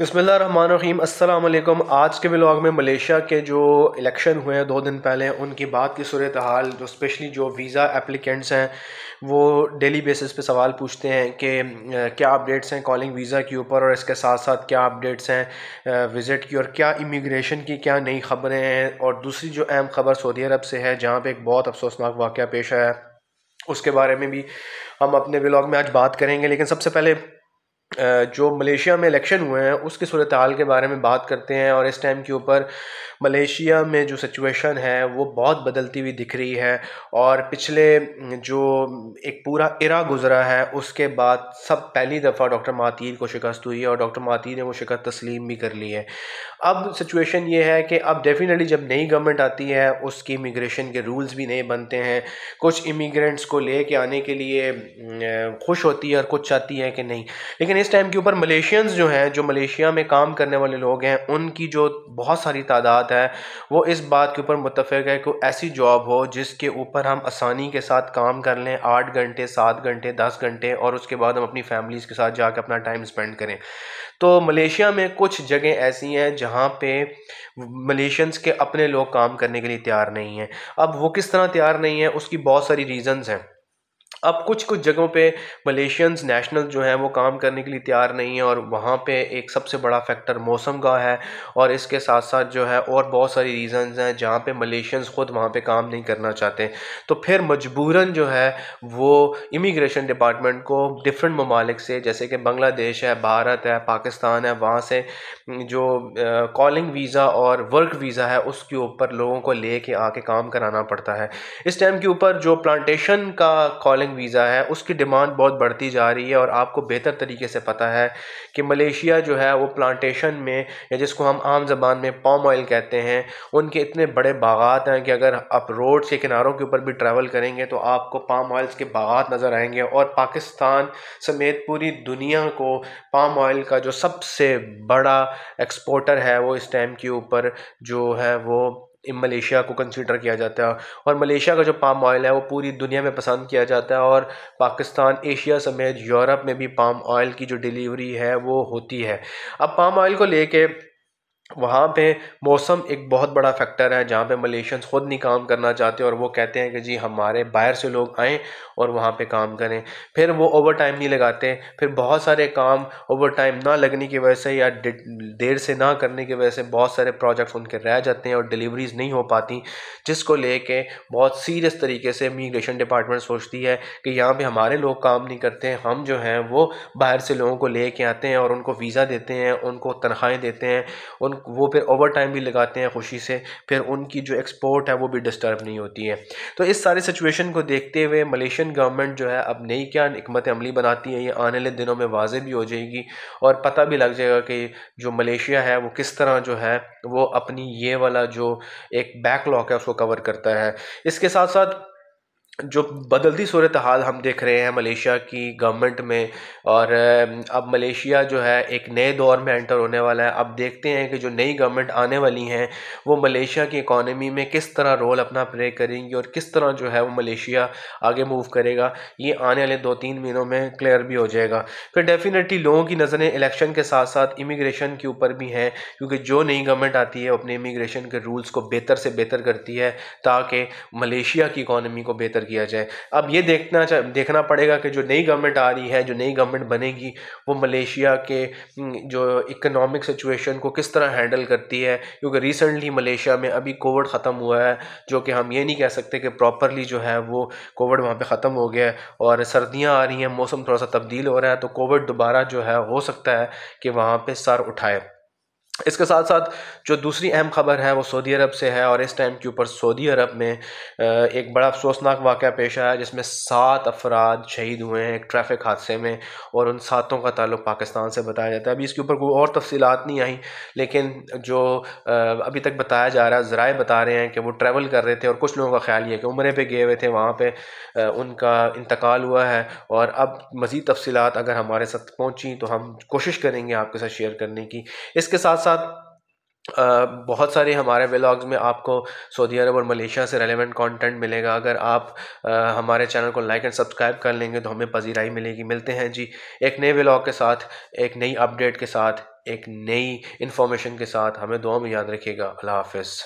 बसमीम असल आज के ब्लॉग में मलेशिया के जो इलेक्शन हुए हैं दो दिन पहले उनकी बात की सूरत हाल जो स्पेशली जो वीज़ा एप्लीकेंट्स हैं वो डेली बेसिस पे सवाल पूछते हैं कि क्या अपडेट्स हैं कॉलिंग वीज़ा के ऊपर और इसके साथ साथ क्या अपडेट्स हैं विज़िट की और क्या इमिग्रेशन की क्या नई खबरें हैं और दूसरी जो अहम खबर सऊदी अरब से है जहाँ पर एक बहुत अफसोसनाक वाक़ पेश आया उसके बारे में भी हम अपने ब्लॉग में आज बात करेंगे लेकिन सबसे पहले जो मलेशिया में इलेक्शन हुए हैं उसकी सूरत हाल के बारे में बात करते हैं और इस टाइम के ऊपर मलेशिया में जो सिचुएशन है वो बहुत बदलती हुई दिख रही है और पिछले जो एक पूरा इरा गुजरा है उसके बाद सब पहली दफ़ा डॉक्टर मातीर को शिकस्त हुई है और डॉक्टर मातीर ने वो शिकस्त तस्लीम भी कर ली है अब सिचुएशन ये है कि अब डेफिनेटली जब नई गवर्नमेंट आती है उसकी इमिग्रेशन के रूल्स भी नए बनते हैं कुछ इमिग्रेंट्स को ले आने के लिए खुश होती है और कुछ चाहती है कि नहीं लेकिन लेकिन इस टाइम के ऊपर मलेशियंस जो हैं जो मलेशिया में काम करने वाले लोग हैं उनकी जो बहुत सारी तादाद है वो इस बात के ऊपर मुतफ़ है कि ऐसी जॉब हो जिसके ऊपर हम आसानी के साथ काम कर लें आठ घंटे सात घंटे दस घंटे और उसके बाद हम अपनी फैमिलीज़ के साथ जाकर अपना टाइम स्पेंड करें तो मलेशिया में कुछ जगह ऐसी हैं जहाँ पे मलेशियंस के अपने लोग काम करने के लिए तैयार नहीं हैं अब वो किस तरह तैयार नहीं है उसकी बहुत सारी रीज़न्स हैं अब कुछ कुछ जगहों पे मलेशियंस नेशनल जो हैं वो काम करने के लिए तैयार नहीं है और वहाँ पे एक सबसे बड़ा फैक्टर मौसम का है और इसके साथ साथ जो है और बहुत सारी रीज़न्स हैं जहाँ पे मलेशियंस ख़ुद वहाँ पे काम नहीं करना चाहते तो फिर मजबूरन जो है वो इमिग्रेशन डिपार्टमेंट को डिफरेंट ममालिक से जैसे कि बांग्लादेश है भारत है पाकिस्तान है वहाँ से जो कॉलिंग वीज़ा और वर्क वीज़ा है उसके ऊपर लोगों को ले कर आके काम कराना पड़ता है इस टाइम के ऊपर जो प्लान्टशन का कॉलिंग वीज़ा है उसकी डिमांड बहुत बढ़ती जा रही है और आपको बेहतर तरीके से पता है कि मलेशिया जो है वो प्लांटेशन में या जिसको हम आम जबान में पाम ऑयल कहते हैं उनके इतने बड़े बागात हैं कि अगर आप रोड के किनारों के ऊपर भी ट्रैवल करेंगे तो आपको पाम ऑयल्स के बागात नज़र आएंगे और पाकिस्तान समेत पूरी दुनिया को पाम ऑयल का जो सबसे बड़ा एक्सपोर्टर है वो इस टाइम के ऊपर जो है वो मलेशिया को कंसीडर किया जाता है और मलेशिया का जो पाम ऑयल है वो पूरी दुनिया में पसंद किया जाता है और पाकिस्तान एशिया समेत यूरोप में भी पाम ऑयल की जो डिलीवरी है वो होती है अब पाम ऑयल को लेके वहाँ पे मौसम एक बहुत बड़ा फैक्टर है जहाँ पे मलेशियंस ख़ुद नहीं काम करना चाहते और वो कहते हैं कि जी हमारे बाहर से लोग आएँ और वहाँ पे काम करें फिर वो ओवर टाइम नहीं लगाते फिर बहुत सारे काम ओवर टाइम ना लगने की वजह से या देर से ना करने की वजह से बहुत सारे प्रोजेक्ट्स उनके रह जाते हैं और डिलीवरीज़ नहीं हो पाती जिसको ले बहुत सीरियस तरीके से इमिग्रेशन डिपार्टमेंट सोचती है कि यहाँ पर हमारे लोग काम नहीं करते हम जो हैं वो बाहर से लोगों को ले आते हैं और उनको वीज़ा देते हैं उनको तनख्वाहें देते हैं उन वो फिर ओवर टाइम भी लगाते हैं खुशी से फिर उनकी जो एक्सपोर्ट है वो भी डिस्टर्ब नहीं होती है तो इस सारी सिचुएशन को देखते हुए मलेशियन गवर्नमेंट जो है अब नई क्या हमत अमली बनाती है ये आने वाले दिनों में वाजे भी हो जाएगी और पता भी लग जाएगा कि जो मलेशिया है वो किस तरह जो है वो अपनी ये वाला जो एक बैकलॉक है उसको कवर करता है इसके साथ साथ जो बदलती सूरत हाल हम देख रहे हैं मलेशिया की गवर्नमेंट में और अब मलेशिया जो है एक नए दौर में एंटर होने वाला है अब देखते हैं कि जो नई गवर्नमेंट आने वाली हैं वो मलेशिया की इकॉनमी में किस तरह रोल अपना प्ले करेंगी और किस तरह जो है वो मलेशिया आगे मूव करेगा ये आने वाले दो तीन महीनों में क्लियर भी हो जाएगा फिर डेफिनेटली लोगों की नज़रें इलेक्शन के साथ साथ इमिग्रेशन के ऊपर भी हैं क्योंकि जो नई गवर्नमेंट आती है अपने इमिग्रेशन के रूल्स को बेहतर से बेहतर करती है ताकि मलेशिया की इकॉनमी को बेहतर किया जाए अब ये देखना देखना पड़ेगा कि जो नई गवर्नमेंट आ रही है जो नई गवर्नमेंट बनेगी वो मलेशिया के जो इकोनॉमिक सिचुएशन को किस तरह हैंडल करती है क्योंकि रिसेंटली मलेशिया में अभी कोविड ख़त्म हुआ है जो कि हम ये नहीं कह सकते कि प्रॉपरली जो है वो कोविड वहाँ पर ख़त्म हो गया है और सर्दियाँ आ रही हैं मौसम थोड़ा सा तब्दील हो रहा है तो कोविड दोबारा जो है हो सकता है कि वहाँ पर सर उठाए इसके साथ साथ जो दूसरी अहम ख़बर है वो सऊदी अरब से है और इस टाइम के ऊपर सऊदी अरब में एक बड़ा अफसोसनाक वाक़ पेश आया जिसमें सात अफराद शहीद हुए हैं एक ट्रैफिक हादसे में और उन सातों का ताल्लुक पाकिस्तान से बताया जाता है अभी इसके ऊपर कोई और तफसीलात नहीं आई लेकिन जो अभी तक बताया जा रहा है ज़राए बता रहे हैं कि वो ट्रैवल कर रहे थे और कुछ लोगों का ख्याल ये कि उम्र पर गए हुए थे वहाँ पर उनका इंतकाल हुआ है और अब मज़ीद तफसीत अगर हमारे साथ पहुँची तो हम कोशिश करेंगे आपके साथ शेयर करने की इसके साथ साथ बहुत सारे हमारे व्लॉग्स में आपको सऊदी अरब और मलेशिया से रेलेवेंट कंटेंट मिलेगा अगर आप हमारे चैनल को लाइक एंड सब्सक्राइब कर लेंगे तो हमें पजीराई मिलेगी मिलते हैं जी एक नए व्लॉग के साथ एक नई अपडेट के साथ एक नई इन्फॉर्मेशन के साथ हमें दुआ में याद रखिएगा अल्लाह हाफिज़